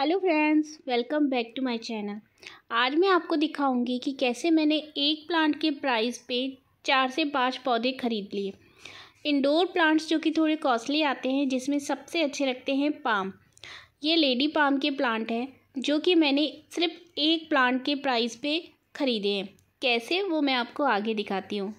hello friends welcome back to my channel आज मैं आपको दिखाऊंगी कि कैसे मैंने एक प्लांट के प्राइस पे चार से पांच पौधे खरीद लिए इंडोर प्लांट्स जो कि थोड़े कॉस्टली आते हैं जिसमें सबसे अच्छे लगते हैं पाम ये लेडी पाम के प्लांट हैं जो कि मैंने सिर्फ एक प्लांट के प्राइस पे ख़रीदे हैं कैसे वो मैं आपको आगे दिखाती हूँ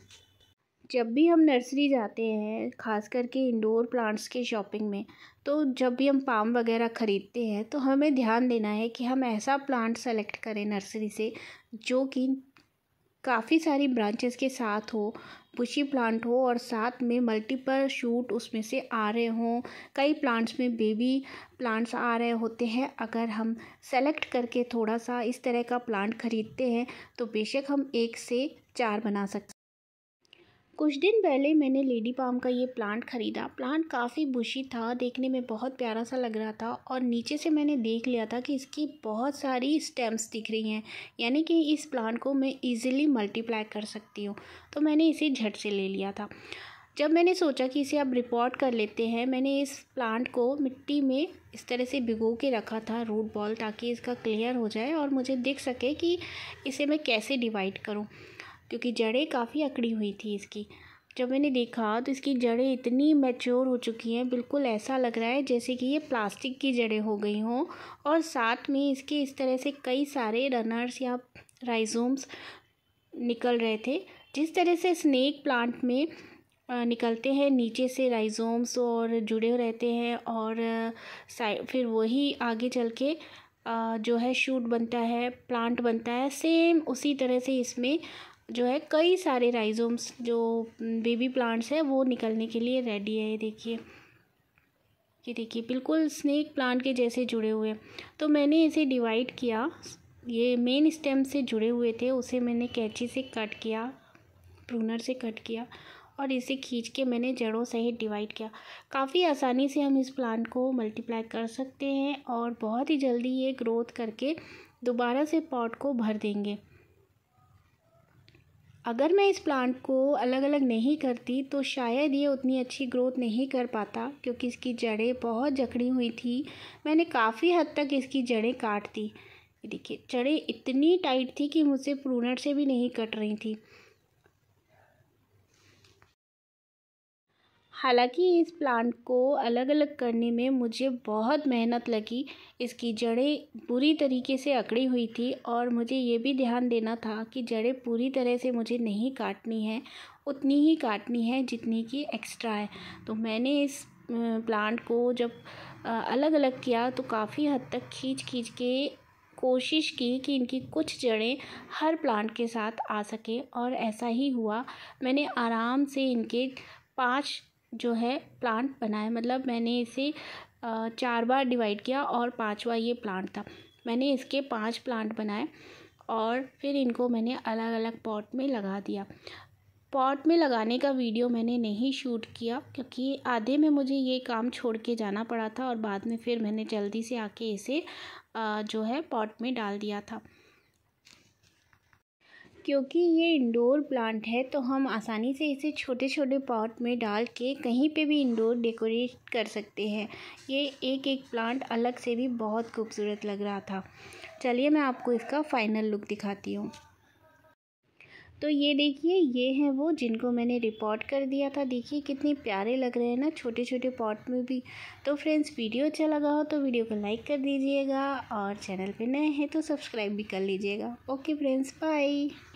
जब भी हम नर्सरी जाते हैं ख़ास करके इंडोर प्लांट्स के शॉपिंग में तो जब भी हम पाम वगैरह ख़रीदते हैं तो हमें ध्यान देना है कि हम ऐसा प्लांट सेलेक्ट करें नर्सरी से जो कि काफ़ी सारी ब्रांचेस के साथ हो बुशी प्लांट हो और साथ में मल्टीपल शूट उसमें से आ रहे हों कई प्लांट्स में बेबी प्लांट्स आ रहे होते हैं अगर हम सेलेक्ट करके थोड़ा सा इस तरह का प्लांट ख़रीदते हैं तो बेशक हम एक से चार बना सकते कुछ दिन पहले मैंने लेडी पाम का ये प्लांट ख़रीदा प्लांट काफ़ी बुशी था देखने में बहुत प्यारा सा लग रहा था और नीचे से मैंने देख लिया था कि इसकी बहुत सारी स्टेम्स दिख रही हैं यानी कि इस प्लांट को मैं ईज़िली मल्टीप्लाई कर सकती हूँ तो मैंने इसे झट से ले लिया था जब मैंने सोचा कि इसे अब रिपोर्ट कर लेते हैं मैंने इस प्लांट को मिट्टी में इस तरह से भिगो के रखा था रूट बॉल ताकि इसका क्लियर हो जाए और मुझे दिख सके कि इसे मैं कैसे डिवाइड करूँ क्योंकि जड़ें काफ़ी अकड़ी हुई थी इसकी जब मैंने देखा तो इसकी जड़ें इतनी मैच्योर हो चुकी हैं बिल्कुल ऐसा लग रहा है जैसे कि ये प्लास्टिक की जड़ें हो गई हों और साथ में इसके इस तरह से कई सारे रनर्स या राइजोम्स निकल रहे थे जिस तरह से स्नेक प्लांट में निकलते हैं नीचे से राइजोम्स और जुड़े रहते हैं और फिर वही आगे चल के जो है शूट बनता है प्लांट बनता है सेम उसी तरह से इसमें जो है कई सारे राइजोम्स जो बेबी प्लांट्स हैं वो निकलने के लिए रेडी है ये देखिए ये देखिए बिल्कुल स्नेक प्लांट के जैसे जुड़े हुए तो मैंने इसे डिवाइड किया ये मेन स्टेम से जुड़े हुए थे उसे मैंने कैंची से कट किया प्रूनर से कट किया और इसे खींच के मैंने जड़ों सहित डिवाइड किया काफ़ी आसानी से हम इस प्लांट को मल्टीप्लाई कर सकते हैं और बहुत ही जल्दी ये ग्रोथ करके दोबारा से पॉट को भर देंगे अगर मैं इस प्लांट को अलग अलग नहीं करती तो शायद ये उतनी अच्छी ग्रोथ नहीं कर पाता क्योंकि इसकी जड़ें बहुत जकड़ी हुई थी मैंने काफ़ी हद तक इसकी जड़ें काट दी देखिए जड़ें इतनी टाइट थी कि मुझसे प्रूनट से भी नहीं कट रही थी हालांकि इस प्लांट को अलग अलग करने में मुझे बहुत मेहनत लगी इसकी जड़ें बुरी तरीके से अकड़ी हुई थी और मुझे ये भी ध्यान देना था कि जड़ें पूरी तरह से मुझे नहीं काटनी है उतनी ही काटनी है जितनी की एक्स्ट्रा है तो मैंने इस प्लांट को जब अलग अलग किया तो काफ़ी हद तक खींच खींच के कोशिश की कि इनकी कुछ जड़ें हर प्लांट के साथ आ सके और ऐसा ही हुआ मैंने आराम से इनके पाँच जो है प्लांट बनाया मतलब मैंने इसे चार बार डिवाइड किया और पांचवा ये प्लांट था मैंने इसके पांच प्लांट बनाए और फिर इनको मैंने अलग अलग पॉट में लगा दिया पॉट में लगाने का वीडियो मैंने नहीं शूट किया क्योंकि आधे में मुझे ये काम छोड़ के जाना पड़ा था और बाद में फिर मैंने जल्दी से आके इसे जो है पॉट में डाल दिया था क्योंकि ये इंडोर प्लांट है तो हम आसानी से इसे छोटे छोटे पॉट में डाल के कहीं पे भी इंडोर डेकोरेट कर सकते हैं ये एक एक प्लांट अलग से भी बहुत खूबसूरत लग रहा था चलिए मैं आपको इसका फाइनल लुक दिखाती हूँ तो ये देखिए ये हैं वो जिनको मैंने रिपोर्ट कर दिया था देखिए कितने प्यारे लग रहे हैं ना छोटे छोटे पॉट में भी तो फ्रेंड्स वीडियो अच्छा लगा हो तो वीडियो को लाइक कर दीजिएगा और चैनल पे नए हैं तो सब्सक्राइब भी कर लीजिएगा ओके फ्रेंड्स बाय